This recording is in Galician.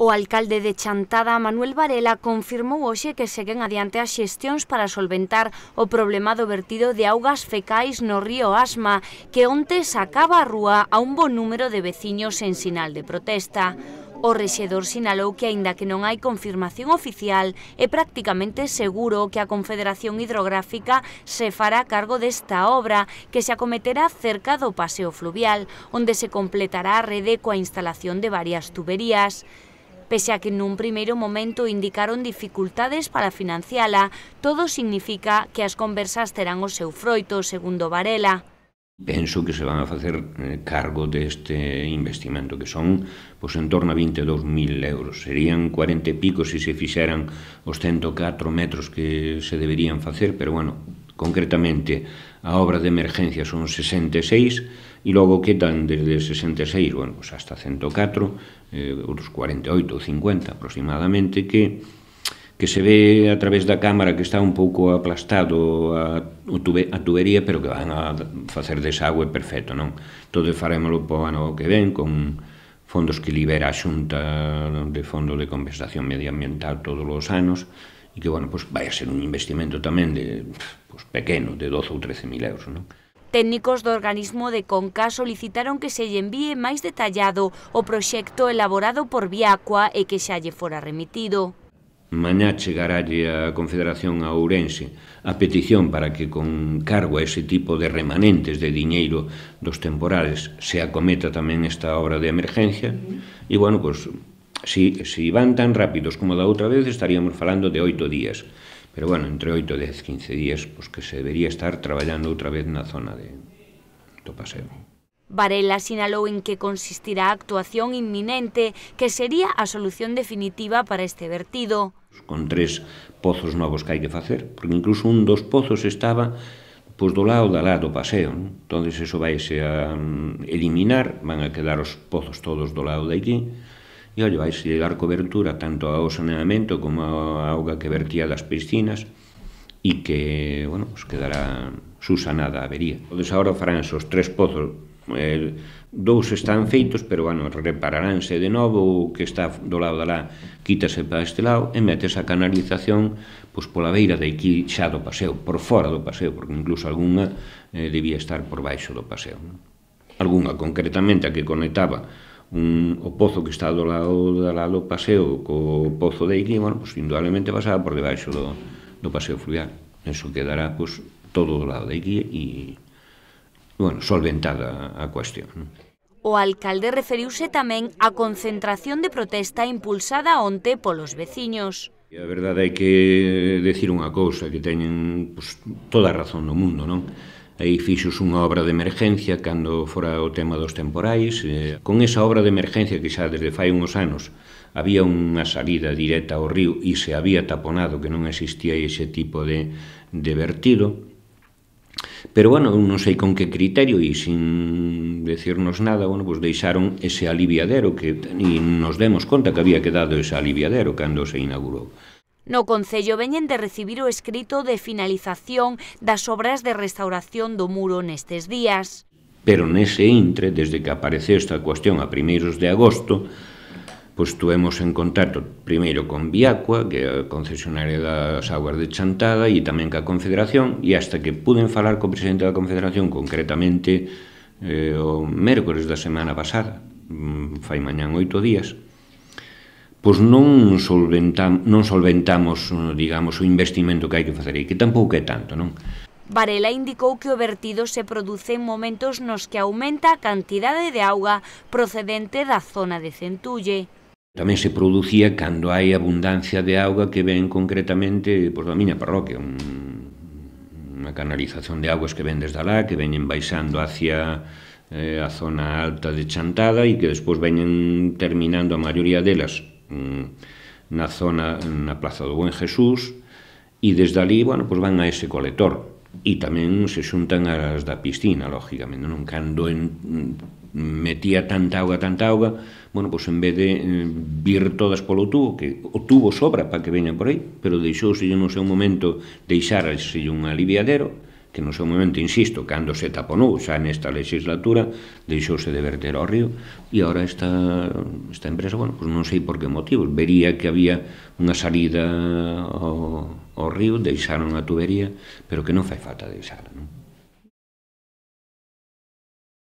O alcalde de Chantada, Manuel Varela, confirmou hoxe que seguen adiante as xestións para solventar o problema do vertido de augas fecais no río Asma, que onte sacaba a rúa a un bo número de veciños en sinal de protesta. O rexedor sinalou que, aínda que non hai confirmación oficial, é prácticamente seguro que a Confederación Hidrográfica se fará cargo desta obra, que se acometerá cerca do paseo fluvial, onde se completará a rede coa instalación de varias tuberías. Pese a que nun primeiro momento indicaron dificultades para financiala, todo significa que as conversas terán o seu froito, segundo Varela. Penso que se van a facer eh, cargo deste investimento, que son pois, en torno a 22.000 euros. Serían 40 e pico se se fixeran os 104 metros que se deberían facer, pero, bueno, Concretamente, a obra de emergencia son 66 e logo quedan desde 66 bueno, pues hasta 104, eh, outros 48 ou 50 aproximadamente, que que se ve a través da cámara que está un pouco aplastado a, a tubería, pero que van a facer desagüe perfecto, non? Todo farémolo po ano que ven con fondos que libera a Xunta de Fondo de Compensación medioambiental todos os anos, e que, bueno, pues pois, vai a ser un investimento tamén de pues, pois, pequeno, de 12 ou 13 mil euros, non? Técnicos do organismo de Conca solicitaron que se lle envíe máis detallado o proxecto elaborado por Viacua e que xa lle fora remitido. Mañá chegaralle a Confederación a Ourense a petición para que con cargo a ese tipo de remanentes de diñeiro dos temporales se acometa tamén esta obra de emergencia e, bueno, pois pues, Si, si van tan rápidos como da outra vez, estaríamos falando de oito días. Pero, bueno, entre oito, dez, quince días, pois pues, que se debería estar traballando outra vez na zona de, do paseo. Varela sinalou en que consistirá a actuación inminente que sería a solución definitiva para este vertido. Con tres pozos novos que hai que facer, porque incluso un dos pozos estaba pois do lado da lado do paseo, non? entonces eso vai a mm, eliminar, van a quedar os pozos todos do lado de aquí, e ollo, vai se dar cobertura tanto ao saneamento como a auga que vertía das piscinas e que, bueno, pues quedará susanada a avería. Podes agora farán os tres pozos eh, dous están feitos, pero bueno, repararánse de novo o que está do lado de lá, quítase para este lado e metes a canalización pois pola beira de aquí xa do paseo, por fora do paseo, porque incluso algunha eh, debía estar por baixo do paseo. Non? Algunha concretamente a que conectaba un, mm, o pozo que está do lado da lado do paseo co pozo de Iquín, bueno, pues, indudablemente pasaba por debaixo do, do paseo fluvial. Eso quedará pues, todo do lado de Iquín e, bueno, solventada a cuestión. O alcalde referiuse tamén á concentración de protesta impulsada onte polos veciños. E a verdade é que decir unha cousa que teñen pues, toda a razón do mundo, non? aí fixos unha obra de emergencia cando fora o tema dos temporais eh, con esa obra de emergencia que xa desde fai uns anos había unha salida directa ao río e se había taponado que non existía ese tipo de, de vertido Pero, bueno, non sei con que criterio e sin decirnos nada, bueno, pues deixaron ese aliviadero que e nos demos conta que había quedado ese aliviadero cando se inaugurou. No Concello veñen de recibir o escrito de finalización das obras de restauración do muro nestes días. Pero nese intre, desde que apareceu esta cuestión a primeiros de agosto, pois tuemos en contacto primeiro con Viacua, que é a concesionaria das aguas de Chantada, e tamén ca Confederación, e hasta que puden falar co presidente da Confederación, concretamente eh, o mércores da semana pasada, mm, fai mañán oito días, pois non solventam, non solventamos, digamos, o investimento que hai que facer e que tampouco é tanto, non? Varela indicou que o vertido se produce en momentos nos que aumenta a cantidade de auga procedente da zona de Centulle. Tamén se producía cando hai abundancia de auga que ven concretamente pois, da miña parroquia, un, unha canalización de augas que ven desde alá, que veñen baixando hacia eh, a zona alta de Chantada e que despois veñen terminando a maioría delas mm, na zona na Plaza do Buen Jesús e desde ali, bueno, pois van a ese colector e tamén se xuntan as da piscina, lógicamente, non? Cando en, metía tanta auga, tanta auga, bueno, pois en vez de eh, vir todas polo tubo, que o tubo sobra para que veñan por aí, pero deixouse non sei un momento deixarse un aliviadero, que no seu momento, insisto, cando se taponou xa nesta legislatura, deixouse de verter ao río e agora esta, esta empresa, bueno, pues non sei por que motivos, vería que había unha salida ao, ao río, deixaron a tubería, pero que non fai falta deixar, non?